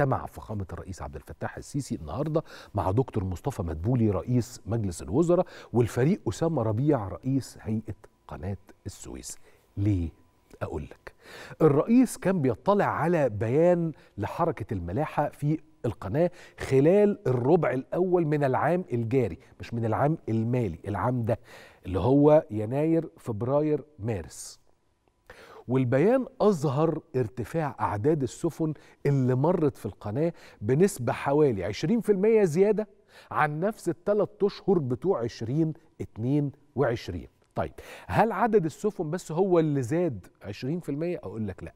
اجتمع فخامه الرئيس عبد الفتاح السيسي النهارده مع دكتور مصطفى مدبولي رئيس مجلس الوزراء والفريق اسامه ربيع رئيس هيئه قناه السويس ليه اقول لك الرئيس كان بيطلع على بيان لحركه الملاحه في القناة خلال الربع الأول من العام الجاري مش من العام المالي العام ده اللي هو يناير فبراير مارس والبيان أظهر ارتفاع أعداد السفن اللي مرت في القناة بنسبة حوالي 20% زيادة عن نفس الثلاث أشهر بتوع 2022 طيب هل عدد السفن بس هو اللي زاد 20% أقول لك لا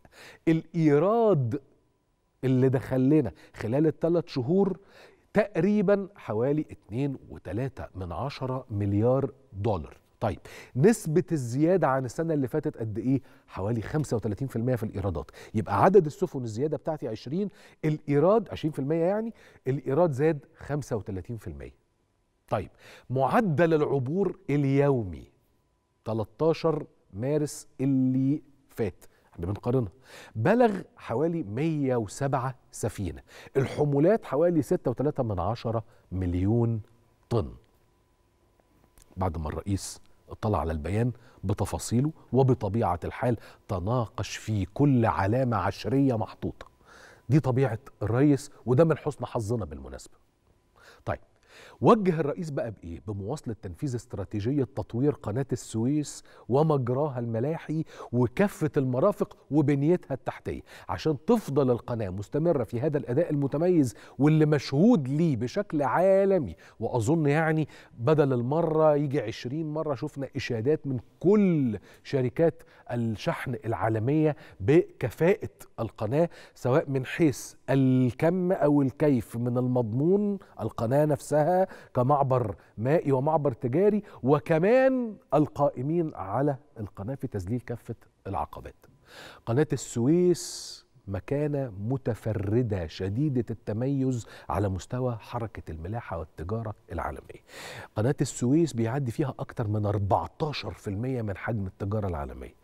الإيراد اللي دخلنا خلال الثلاث شهور تقريبا حوالي 2.3 من عشرة مليار دولار طيب نسبة الزيادة عن السنة اللي فاتت قد إيه؟ حوالي 35% في الإيرادات يبقى عدد السفن الزيادة بتاعتي 20 الإيراد 20% يعني الإيراد زاد 35% طيب معدل العبور اليومي 13 مارس اللي فات احنا بنقارنها بلغ حوالي 107 سفينة الحمولات حوالي 6.3 مليون طن بعد ما الرئيس اطلع على البيان بتفاصيله وبطبيعة الحال تناقش في كل علامة عشرية محطوطة دي طبيعة الريس وده من حسن حظنا بالمناسبة طيب وجه الرئيس بقى بايه بمواصله تنفيذ استراتيجيه تطوير قناه السويس ومجراها الملاحي وكافه المرافق وبنيتها التحتيه عشان تفضل القناه مستمره في هذا الاداء المتميز واللي مشهود ليه بشكل عالمي واظن يعني بدل المره يجي 20 مره شفنا اشادات من كل شركات الشحن العالميه بكفاءه القناه سواء من حيث الكم او الكيف من المضمون القناه نفسها لها كمعبر مائي ومعبر تجاري وكمان القائمين على القناة في تذليل كافة العقبات قناة السويس مكانة متفردة شديدة التميز على مستوى حركة الملاحة والتجارة العالمية قناة السويس بيعدي فيها أكثر من 14% من حجم التجارة العالمية